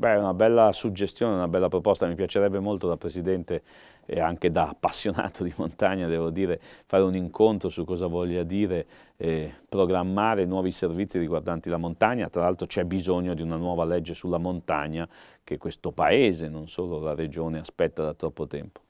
Beh, è una bella suggestione, una bella proposta, mi piacerebbe molto da Presidente e anche da appassionato di montagna, devo dire, fare un incontro su cosa voglia dire eh, programmare nuovi servizi riguardanti la montagna, tra l'altro c'è bisogno di una nuova legge sulla montagna che questo Paese, non solo la Regione, aspetta da troppo tempo.